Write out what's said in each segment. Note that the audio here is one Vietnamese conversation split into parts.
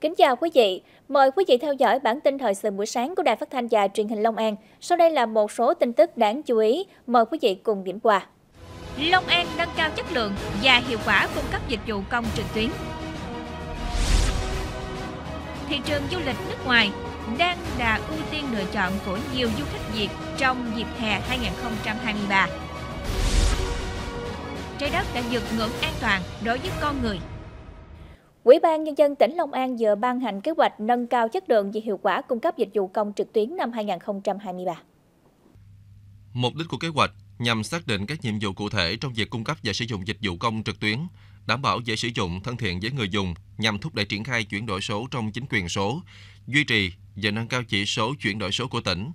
Kính chào quý vị, mời quý vị theo dõi bản tin thời sự buổi sáng của Đài Phát thanh và Truyền hình Long An. Sau đây là một số tin tức đáng chú ý, mời quý vị cùng điểm qua. Long An nâng cao chất lượng và hiệu quả cung cấp dịch vụ công trực tuyến. Thị trường du lịch nước ngoài đang là ưu tiên lựa chọn của nhiều du khách Việt trong dịp hè 2023. Trái đất đã vượt ngưỡng an toàn đối với con người Quỹ ban Nhân dân tỉnh Long An vừa ban hành kế hoạch nâng cao chất lượng và hiệu quả cung cấp dịch vụ công trực tuyến năm 2023. Mục đích của kế hoạch nhằm xác định các nhiệm vụ cụ thể trong việc cung cấp và sử dụng dịch vụ công trực tuyến, đảm bảo dễ sử dụng, thân thiện với người dùng nhằm thúc đẩy triển khai chuyển đổi số trong chính quyền số, duy trì và nâng cao chỉ số chuyển đổi số của tỉnh.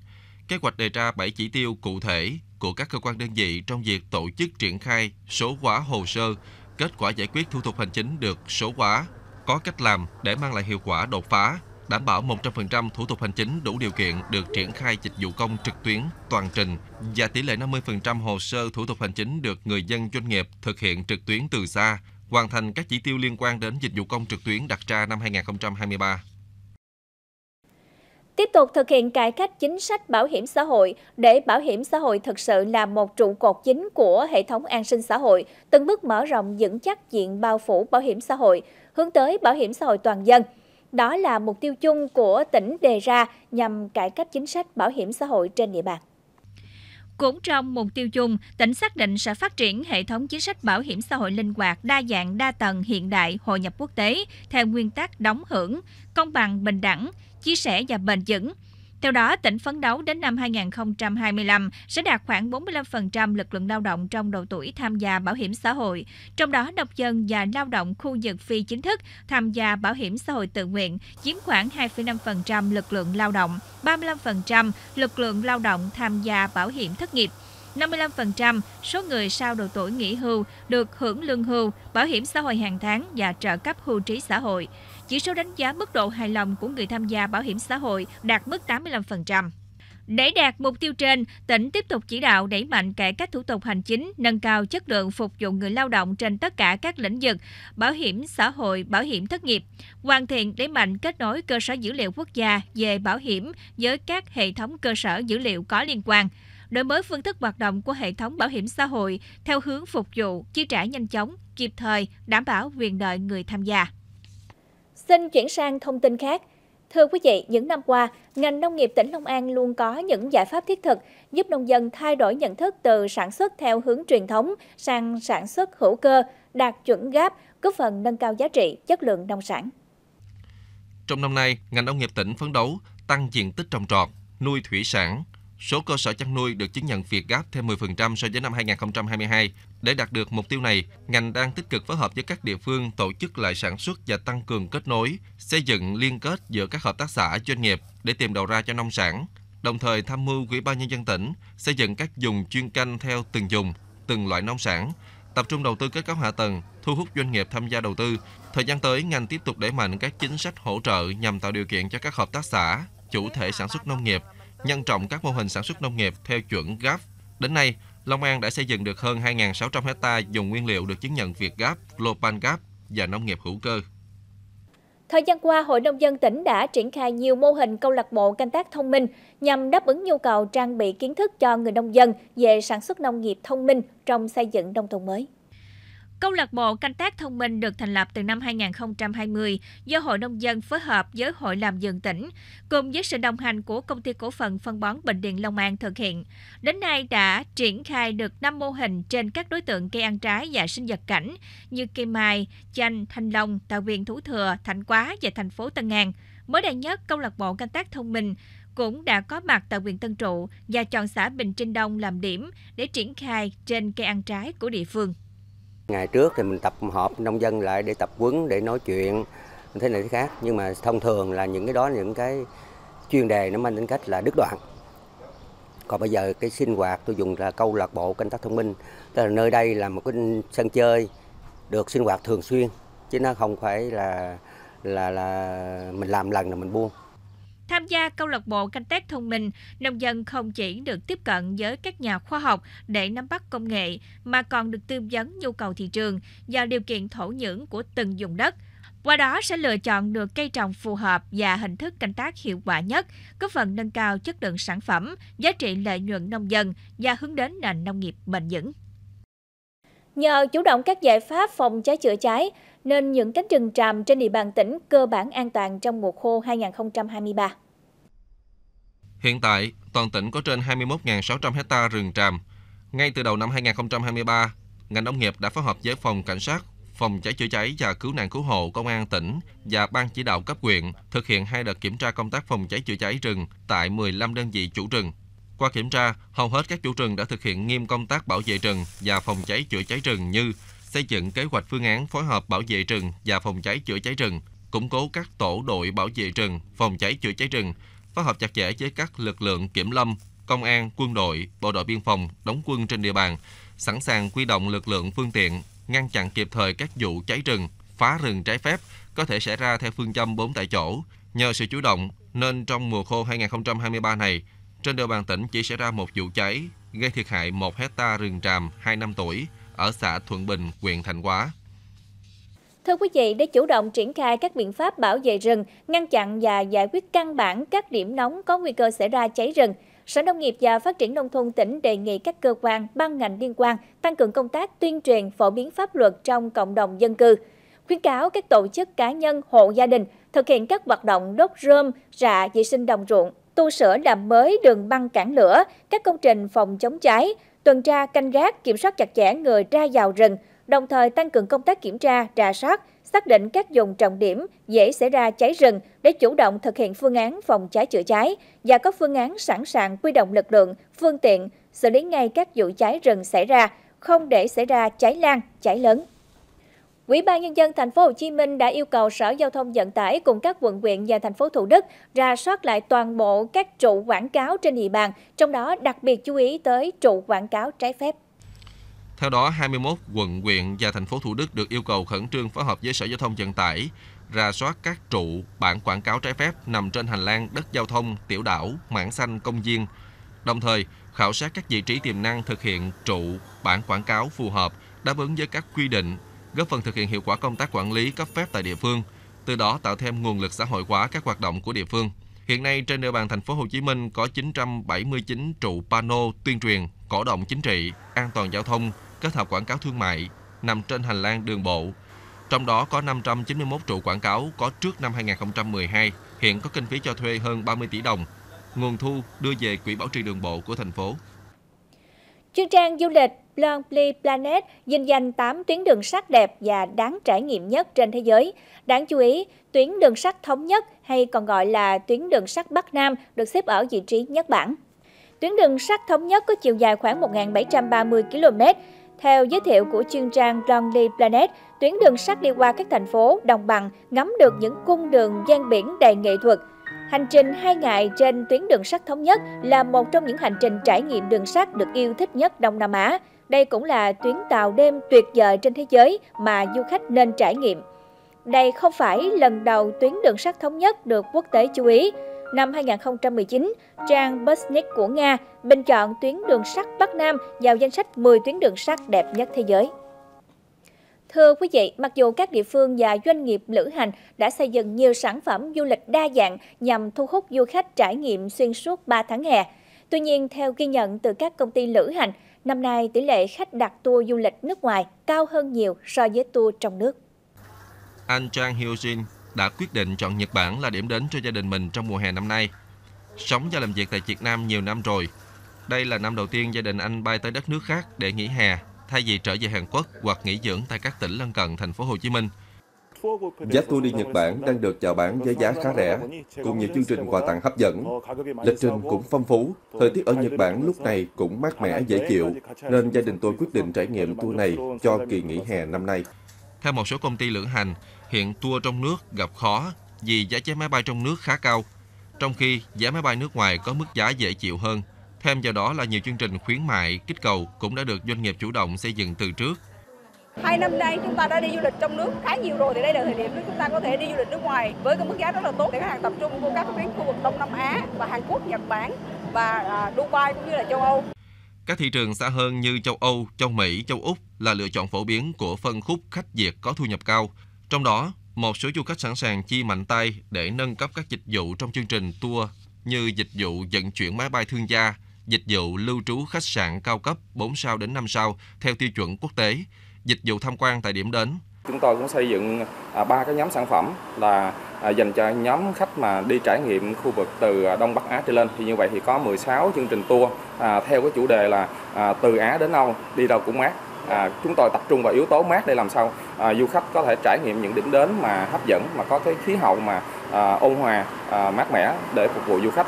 Kế hoạch đề ra 7 chỉ tiêu cụ thể của các cơ quan đơn vị trong việc tổ chức triển khai số hóa hồ sơ, kết quả giải quyết thủ tục hành chính được số hóa có cách làm để mang lại hiệu quả đột phá, đảm bảo 100% thủ tục hành chính đủ điều kiện được triển khai dịch vụ công trực tuyến toàn trình và tỷ lệ 50% hồ sơ thủ tục hành chính được người dân doanh nghiệp thực hiện trực tuyến từ xa, hoàn thành các chỉ tiêu liên quan đến dịch vụ công trực tuyến đặt ra năm 2023. Tiếp tục thực hiện cải cách chính sách bảo hiểm xã hội để bảo hiểm xã hội thực sự là một trụ cột chính của hệ thống an sinh xã hội, từng bước mở rộng vững chắc diện bao phủ bảo hiểm xã hội, hướng tới bảo hiểm xã hội toàn dân. Đó là mục tiêu chung của tỉnh đề ra nhằm cải cách chính sách bảo hiểm xã hội trên địa bàn. Cũng trong mục tiêu chung, tỉnh xác định sẽ phát triển hệ thống chính sách bảo hiểm xã hội linh hoạt, đa dạng, đa tầng, hiện đại, hội nhập quốc tế theo nguyên tắc đóng hưởng, công bằng, bình đẳng, chia sẻ và bền vững, theo đó, tỉnh phấn đấu đến năm 2025 sẽ đạt khoảng 45% lực lượng lao động trong độ tuổi tham gia bảo hiểm xã hội, trong đó nông dân và lao động khu vực phi chính thức tham gia bảo hiểm xã hội tự nguyện chiếm khoảng 2,5% lực lượng lao động, 35% lực lượng lao động tham gia bảo hiểm thất nghiệp. 55% số người sau độ tuổi nghỉ hưu được hưởng lương hưu, bảo hiểm xã hội hàng tháng và trợ cấp hưu trí xã hội chỉ số đánh giá mức độ hài lòng của người tham gia bảo hiểm xã hội đạt mức 85%. Để đạt mục tiêu trên, tỉnh tiếp tục chỉ đạo đẩy mạnh cải cách thủ tục hành chính, nâng cao chất lượng phục vụ người lao động trên tất cả các lĩnh vực, bảo hiểm xã hội, bảo hiểm thất nghiệp, hoàn thiện đẩy mạnh kết nối cơ sở dữ liệu quốc gia về bảo hiểm với các hệ thống cơ sở dữ liệu có liên quan đổi mới phương thức hoạt động của hệ thống bảo hiểm xã hội theo hướng phục vụ, chi trả nhanh chóng, kịp thời, đảm bảo quyền lợi người tham gia. Xin chuyển sang thông tin khác. Thưa quý vị, những năm qua, ngành nông nghiệp tỉnh Long An luôn có những giải pháp thiết thực giúp nông dân thay đổi nhận thức từ sản xuất theo hướng truyền thống sang sản xuất hữu cơ, đạt chuẩn gáp, góp phần nâng cao giá trị, chất lượng nông sản. Trong năm nay, ngành nông nghiệp tỉnh phấn đấu tăng diện tích trồng trọt, nuôi thủy sản, Số cơ sở chăn nuôi được chứng nhận Việt Gáp thêm 10% so với năm 2022. Để đạt được mục tiêu này, ngành đang tích cực phối hợp với các địa phương tổ chức lại sản xuất và tăng cường kết nối, xây dựng liên kết giữa các hợp tác xã doanh nghiệp để tìm đầu ra cho nông sản, đồng thời tham mưu Ủy ban nhân dân tỉnh xây dựng các dùng chuyên canh theo từng dùng, từng loại nông sản, tập trung đầu tư kết cấu hạ tầng, thu hút doanh nghiệp tham gia đầu tư. Thời gian tới, ngành tiếp tục đẩy mạnh các chính sách hỗ trợ nhằm tạo điều kiện cho các hợp tác xã, chủ thể sản xuất nông nghiệp nhân rộng các mô hình sản xuất nông nghiệp theo chuẩn GAP. Đến nay, Long An đã xây dựng được hơn 2.600 hecta dùng nguyên liệu được chứng nhận Việt GAP, Global GAP và nông nghiệp hữu cơ. Thời gian qua, Hội Nông dân tỉnh đã triển khai nhiều mô hình câu lạc bộ canh tác thông minh nhằm đáp ứng nhu cầu trang bị kiến thức cho người nông dân về sản xuất nông nghiệp thông minh trong xây dựng nông thôn mới. Câu lạc bộ canh tác thông minh được thành lập từ năm 2020 do Hội Nông dân phối hợp với Hội làm vườn tỉnh, cùng với sự đồng hành của Công ty Cổ phần Phân bón Bình Điện Long An thực hiện. Đến nay đã triển khai được 5 mô hình trên các đối tượng cây ăn trái và sinh vật cảnh như cây mai, chanh, thanh long, tạo viên thủ thừa, thạnh quá và thành phố Tân An. Mới đây nhất, câu lạc bộ canh tác thông minh cũng đã có mặt tại huyện Tân Trụ và chọn xã Bình Trinh Đông làm điểm để triển khai trên cây ăn trái của địa phương. Ngày trước thì mình tập họp nông dân lại để tập quấn, để nói chuyện thế này thế khác. Nhưng mà thông thường là những cái đó những cái chuyên đề nó mang tính cách là đứt đoạn. Còn bây giờ cái sinh hoạt tôi dùng là câu lạc bộ canh tác thông minh. Tức là nơi đây là một cái sân chơi được sinh hoạt thường xuyên chứ nó không phải là là là mình làm lần là mình buông. Tham gia câu lạc bộ canh tác thông minh, nông dân không chỉ được tiếp cận với các nhà khoa học để nắm bắt công nghệ, mà còn được tư vấn nhu cầu thị trường và điều kiện thổ nhưỡng của từng vùng đất. Qua đó sẽ lựa chọn được cây trồng phù hợp và hình thức canh tác hiệu quả nhất, góp phần nâng cao chất lượng sản phẩm, giá trị lợi nhuận nông dân và hướng đến nền nông nghiệp bền vững. Nhờ chủ động các giải pháp phòng cháy chữa cháy, nên những cánh rừng tràm trên địa bàn tỉnh cơ bản an toàn trong mùa khô 2023. Hiện tại, toàn tỉnh có trên 21.600 hecta rừng tràm. Ngay từ đầu năm 2023, ngành nông nghiệp đã phối hợp với phòng cảnh sát, phòng cháy chữa cháy và cứu nạn cứu hộ công an tỉnh và ban chỉ đạo cấp huyện thực hiện hai đợt kiểm tra công tác phòng cháy chữa cháy rừng tại 15 đơn vị chủ rừng. Qua kiểm tra, hầu hết các chủ rừng đã thực hiện nghiêm công tác bảo vệ rừng và phòng cháy chữa cháy rừng như xây dựng kế hoạch phương án phối hợp bảo vệ rừng và phòng cháy chữa cháy rừng, củng cố các tổ đội bảo vệ rừng, phòng cháy chữa cháy rừng, phối hợp chặt chẽ với các lực lượng kiểm lâm, công an, quân đội, bộ đội biên phòng đóng quân trên địa bàn, sẵn sàng quy động lực lượng phương tiện, ngăn chặn kịp thời các vụ cháy rừng, phá rừng trái phép có thể xảy ra theo phương châm 4 tại chỗ. Nhờ sự chủ động nên trong mùa khô 2023 này, trên địa bàn tỉnh chỉ xảy ra một vụ cháy gây thiệt hại 1 hecta rừng tràm 2 năm tuổi, ở xã Thuận Bình, huyện Thành Hóa. Thưa quý vị, để chủ động triển khai các biện pháp bảo vệ rừng, ngăn chặn và giải quyết căn bản các điểm nóng có nguy cơ xảy ra cháy rừng, Sở Nông nghiệp và Phát triển Nông thôn tỉnh đề nghị các cơ quan, ban ngành liên quan tăng cường công tác tuyên truyền phổ biến pháp luật trong cộng đồng dân cư, khuyến cáo các tổ chức cá nhân, hộ gia đình thực hiện các hoạt động đốt rơm, rạ vệ sinh đồng ruộng, tu sửa làm mới đường băng cản lửa, các công trình phòng chống cháy, tuần tra canh gác kiểm soát chặt chẽ người ra vào rừng, đồng thời tăng cường công tác kiểm tra, trà soát, xác định các vùng trọng điểm dễ xảy ra cháy rừng để chủ động thực hiện phương án phòng cháy chữa cháy và có phương án sẵn sàng quy động lực lượng, phương tiện xử lý ngay các vụ cháy rừng xảy ra, không để xảy ra cháy lan, cháy lớn. Ủy ban nhân dân thành phố Hồ Chí Minh đã yêu cầu Sở Giao thông Vận tải cùng các quận huyện và thành phố Thủ Đức ra soát lại toàn bộ các trụ quảng cáo trên địa bàn, trong đó đặc biệt chú ý tới trụ quảng cáo trái phép. Theo đó, 21 quận huyện và thành phố Thủ Đức được yêu cầu khẩn trương phối hợp với Sở Giao thông Vận tải ra soát các trụ bản quảng cáo trái phép nằm trên hành lang đất giao thông, tiểu đảo, mảng xanh, công viên. Đồng thời, khảo sát các vị trí tiềm năng thực hiện trụ bản quảng cáo phù hợp đáp ứng với các quy định góp phần thực hiện hiệu quả công tác quản lý cấp phép tại địa phương, từ đó tạo thêm nguồn lực xã hội hóa các hoạt động của địa phương. Hiện nay trên địa bàn thành phố Hồ Chí Minh có 979 trụ pano tuyên truyền cổ động chính trị, an toàn giao thông, kết hợp quảng cáo thương mại nằm trên hành lang đường bộ. Trong đó có 591 trụ quảng cáo có trước năm 2012, hiện có kinh phí cho thuê hơn 30 tỷ đồng, nguồn thu đưa về quỹ bảo trì đường bộ của thành phố. Chương trang du lịch Lonely Planet dinh danh 8 tuyến đường sắt đẹp và đáng trải nghiệm nhất trên thế giới. Đáng chú ý, tuyến đường sắt thống nhất hay còn gọi là tuyến đường sắt Bắc Nam được xếp ở vị trí nhất bảng. Tuyến đường sắt thống nhất có chiều dài khoảng 1.730 km. Theo giới thiệu của chuyên trang Lonely Planet, tuyến đường sắt đi qua các thành phố đồng bằng ngắm được những cung đường gian biển đầy nghệ thuật, Hành trình 2 ngày trên tuyến đường sắt thống nhất là một trong những hành trình trải nghiệm đường sắt được yêu thích nhất Đông Nam Á. Đây cũng là tuyến tàu đêm tuyệt vời trên thế giới mà du khách nên trải nghiệm. Đây không phải lần đầu tuyến đường sắt thống nhất được quốc tế chú ý. Năm 2019, trang Busnik của Nga bình chọn tuyến đường sắt Bắc Nam vào danh sách 10 tuyến đường sắt đẹp nhất thế giới. Thưa quý vị, mặc dù các địa phương và doanh nghiệp lữ hành đã xây dựng nhiều sản phẩm du lịch đa dạng nhằm thu hút du khách trải nghiệm xuyên suốt 3 tháng hè, tuy nhiên theo ghi nhận từ các công ty lữ hành, Năm nay, tỷ lệ khách đặt tour du lịch nước ngoài cao hơn nhiều so với tour trong nước. Anh Chang Hyojin đã quyết định chọn Nhật Bản là điểm đến cho gia đình mình trong mùa hè năm nay. Sống và làm việc tại Việt Nam nhiều năm rồi. Đây là năm đầu tiên gia đình anh bay tới đất nước khác để nghỉ hè, thay vì trở về Hàn Quốc hoặc nghỉ dưỡng tại các tỉnh lân cận thành phố Hồ Chí Minh – Giá tour đi Nhật Bản đang được chào bán với giá khá rẻ, cùng nhiều chương trình quà tặng hấp dẫn. Lịch trình cũng phong phú, thời tiết ở Nhật Bản lúc này cũng mát mẻ dễ chịu, nên gia đình tôi quyết định trải nghiệm tour này cho kỳ nghỉ hè năm nay. Theo một số công ty lữ hành, hiện tour trong nước gặp khó vì giá vé máy bay trong nước khá cao, trong khi giá máy bay nước ngoài có mức giá dễ chịu hơn. Thêm vào đó là nhiều chương trình khuyến mại, kích cầu cũng đã được doanh nghiệp chủ động xây dựng từ trước Hai năm nay chúng ta đã đi du lịch trong nước khá nhiều rồi thì đây là thời điểm chúng ta có thể đi du lịch nước ngoài với cái mức giá rất là tốt để khách hàng tập trung của các cái khu vực Đông Nam Á và Hàn Quốc, Nhật Bản và à, Dubai cũng như là châu Âu. Các thị trường xa hơn như châu Âu, châu Mỹ, châu Úc là lựa chọn phổ biến của phân khúc khách Việt có thu nhập cao. Trong đó, một số du khách sẵn sàng chi mạnh tay để nâng cấp các dịch vụ trong chương trình tour như dịch vụ vận chuyển máy bay thương gia, dịch vụ lưu trú khách sạn cao cấp 4 sao đến 5 sao theo tiêu chuẩn quốc tế, dịch vụ tham quan tại điểm đến. Chúng tôi cũng xây dựng à, ba cái nhóm sản phẩm là à, dành cho nhóm khách mà đi trải nghiệm khu vực từ à, Đông Bắc Á trở lên. Thì như vậy thì có 16 chương trình tour theo cái chủ đề là từ Á đến Âu đi đâu cũng mát. À, chúng tôi tập trung vào yếu tố mát để làm sao à, du khách có thể trải nghiệm những điểm đến mà hấp dẫn mà có cái khí hậu mà à, ôn hòa à, mát mẻ để phục vụ du khách.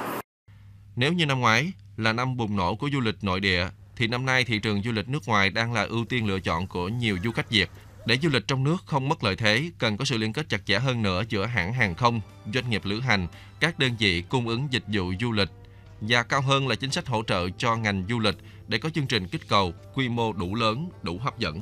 Nếu như năm ngoái là năm bùng nổ của du lịch nội địa thì năm nay thị trường du lịch nước ngoài đang là ưu tiên lựa chọn của nhiều du khách Việt. Để du lịch trong nước không mất lợi thế, cần có sự liên kết chặt chẽ hơn nữa giữa hãng hàng không, doanh nghiệp lữ hành, các đơn vị cung ứng dịch vụ du lịch và cao hơn là chính sách hỗ trợ cho ngành du lịch để có chương trình kích cầu quy mô đủ lớn, đủ hấp dẫn.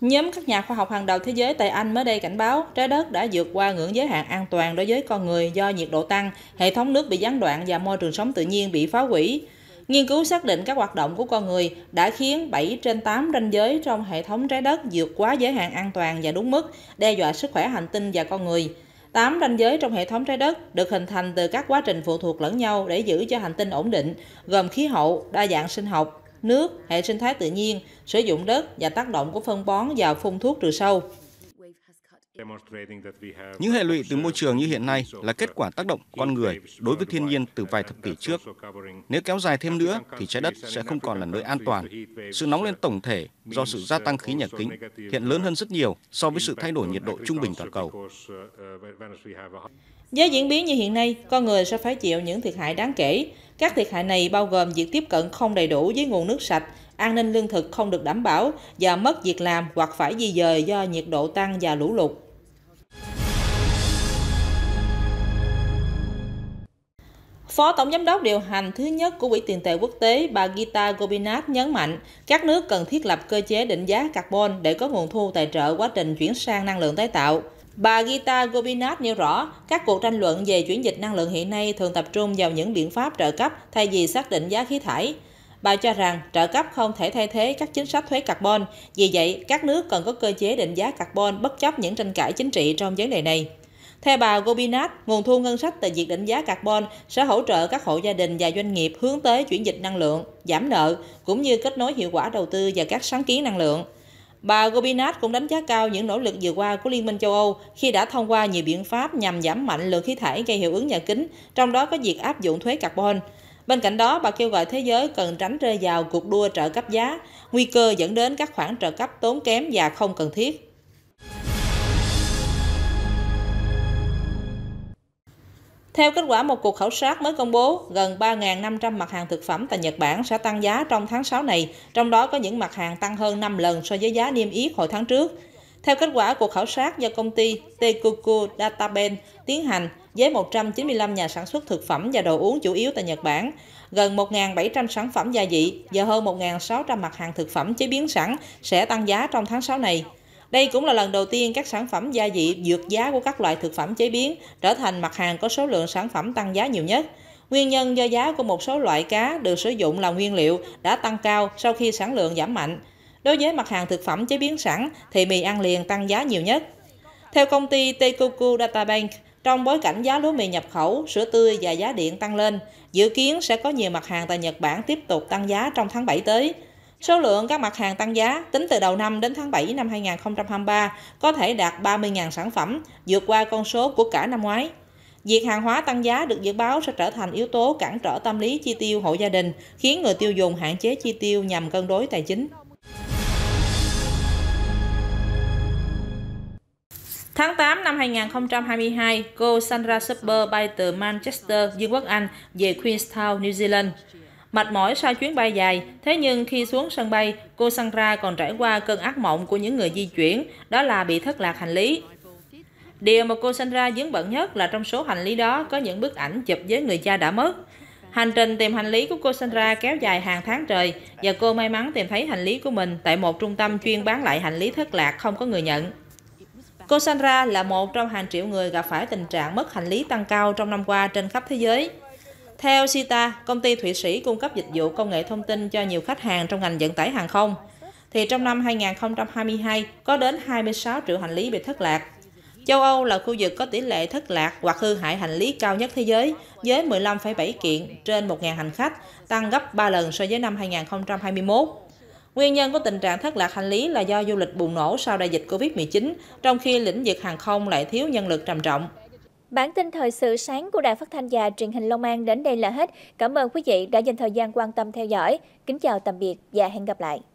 Nhóm các nhà khoa học hàng đầu thế giới tại Anh mới đây cảnh báo trái đất đã vượt qua ngưỡng giới hạn an toàn đối với con người do nhiệt độ tăng, hệ thống nước bị gián đoạn và môi trường sống tự nhiên bị phá hủy. Nghiên cứu xác định các hoạt động của con người đã khiến 7 trên 8 ranh giới trong hệ thống trái đất vượt quá giới hạn an toàn và đúng mức, đe dọa sức khỏe hành tinh và con người. 8 ranh giới trong hệ thống trái đất được hình thành từ các quá trình phụ thuộc lẫn nhau để giữ cho hành tinh ổn định, gồm khí hậu, đa dạng sinh học, nước, hệ sinh thái tự nhiên, sử dụng đất và tác động của phân bón và phun thuốc trừ sâu. Những hệ lụy từ môi trường như hiện nay là kết quả tác động con người đối với thiên nhiên từ vài thập kỷ trước. Nếu kéo dài thêm nữa thì trái đất sẽ không còn là nơi an toàn. Sự nóng lên tổng thể do sự gia tăng khí nhà kính hiện lớn hơn rất nhiều so với sự thay đổi nhiệt độ trung bình toàn cầu. Với diễn biến như hiện nay, con người sẽ phải chịu những thiệt hại đáng kể. Các thiệt hại này bao gồm việc tiếp cận không đầy đủ với nguồn nước sạch, an ninh lương thực không được đảm bảo và mất việc làm hoặc phải di dời do nhiệt độ tăng và lũ lụt. Phó Tổng Giám đốc điều hành thứ nhất của Quỹ tiền tệ quốc tế bà Gita Gopinath nhấn mạnh các nước cần thiết lập cơ chế định giá carbon để có nguồn thu tài trợ quá trình chuyển sang năng lượng tái tạo. Bà Gita Gopinath nêu rõ, các cuộc tranh luận về chuyển dịch năng lượng hiện nay thường tập trung vào những biện pháp trợ cấp thay vì xác định giá khí thải. Bà cho rằng trợ cấp không thể thay thế các chính sách thuế carbon, vì vậy các nước cần có cơ chế định giá carbon bất chấp những tranh cãi chính trị trong vấn đề này. Theo bà Gopinath, nguồn thu ngân sách từ việc định giá carbon sẽ hỗ trợ các hộ gia đình và doanh nghiệp hướng tới chuyển dịch năng lượng, giảm nợ, cũng như kết nối hiệu quả đầu tư và các sáng kiến năng lượng. Bà Gobinat cũng đánh giá cao những nỗ lực vừa qua của Liên minh châu Âu khi đã thông qua nhiều biện pháp nhằm giảm mạnh lượng khí thải gây hiệu ứng nhà kính, trong đó có việc áp dụng thuế carbon. Bên cạnh đó, bà kêu gọi thế giới cần tránh rơi vào cuộc đua trợ cấp giá, nguy cơ dẫn đến các khoản trợ cấp tốn kém và không cần thiết. Theo kết quả một cuộc khảo sát mới công bố, gần 3.500 mặt hàng thực phẩm tại Nhật Bản sẽ tăng giá trong tháng 6 này, trong đó có những mặt hàng tăng hơn 5 lần so với giá niêm yết hồi tháng trước. Theo kết quả cuộc khảo sát do công ty Tekuku Databen tiến hành với 195 nhà sản xuất thực phẩm và đồ uống chủ yếu tại Nhật Bản, gần 1.700 sản phẩm gia vị và hơn 1.600 mặt hàng thực phẩm chế biến sẵn sẽ tăng giá trong tháng 6 này. Đây cũng là lần đầu tiên các sản phẩm gia vị vượt giá của các loại thực phẩm chế biến trở thành mặt hàng có số lượng sản phẩm tăng giá nhiều nhất. Nguyên nhân do giá của một số loại cá được sử dụng làm nguyên liệu đã tăng cao sau khi sản lượng giảm mạnh. Đối với mặt hàng thực phẩm chế biến sẵn thì mì ăn liền tăng giá nhiều nhất. Theo công ty Teikoku Databank, trong bối cảnh giá lúa mì nhập khẩu, sữa tươi và giá điện tăng lên, dự kiến sẽ có nhiều mặt hàng tại Nhật Bản tiếp tục tăng giá trong tháng 7 tới. Số lượng các mặt hàng tăng giá tính từ đầu năm đến tháng 7 năm 2023 có thể đạt 30.000 sản phẩm, vượt qua con số của cả năm ngoái. Việc hàng hóa tăng giá được dự báo sẽ trở thành yếu tố cản trở tâm lý chi tiêu hộ gia đình, khiến người tiêu dùng hạn chế chi tiêu nhằm cân đối tài chính. Tháng 8 năm 2022, cô Sandra Super bay từ Manchester, Vương Quốc Anh về Queenstown, New Zealand. Mệt mỏi sau chuyến bay dài, thế nhưng khi xuống sân bay, cô Sandra còn trải qua cơn ác mộng của những người di chuyển, đó là bị thất lạc hành lý. Điều mà cô Sandra dướng bận nhất là trong số hành lý đó có những bức ảnh chụp với người cha đã mất. Hành trình tìm hành lý của cô Sandra kéo dài hàng tháng trời và cô may mắn tìm thấy hành lý của mình tại một trung tâm chuyên bán lại hành lý thất lạc không có người nhận. Cô Sandra là một trong hàng triệu người gặp phải tình trạng mất hành lý tăng cao trong năm qua trên khắp thế giới. Theo Sita, công ty Thụy Sĩ cung cấp dịch vụ công nghệ thông tin cho nhiều khách hàng trong ngành vận tải hàng không. Thì trong năm 2022, có đến 26 triệu hành lý bị thất lạc. Châu Âu là khu vực có tỷ lệ thất lạc hoặc hư hại hành lý cao nhất thế giới, với 15,7 kiện trên 1.000 hành khách, tăng gấp 3 lần so với năm 2021. Nguyên nhân của tình trạng thất lạc hành lý là do du lịch bùng nổ sau đại dịch Covid-19, trong khi lĩnh vực hàng không lại thiếu nhân lực trầm trọng. Bản tin thời sự sáng của Đài Phát thanh và Truyền hình Long An đến đây là hết. Cảm ơn quý vị đã dành thời gian quan tâm theo dõi. Kính chào tạm biệt và hẹn gặp lại.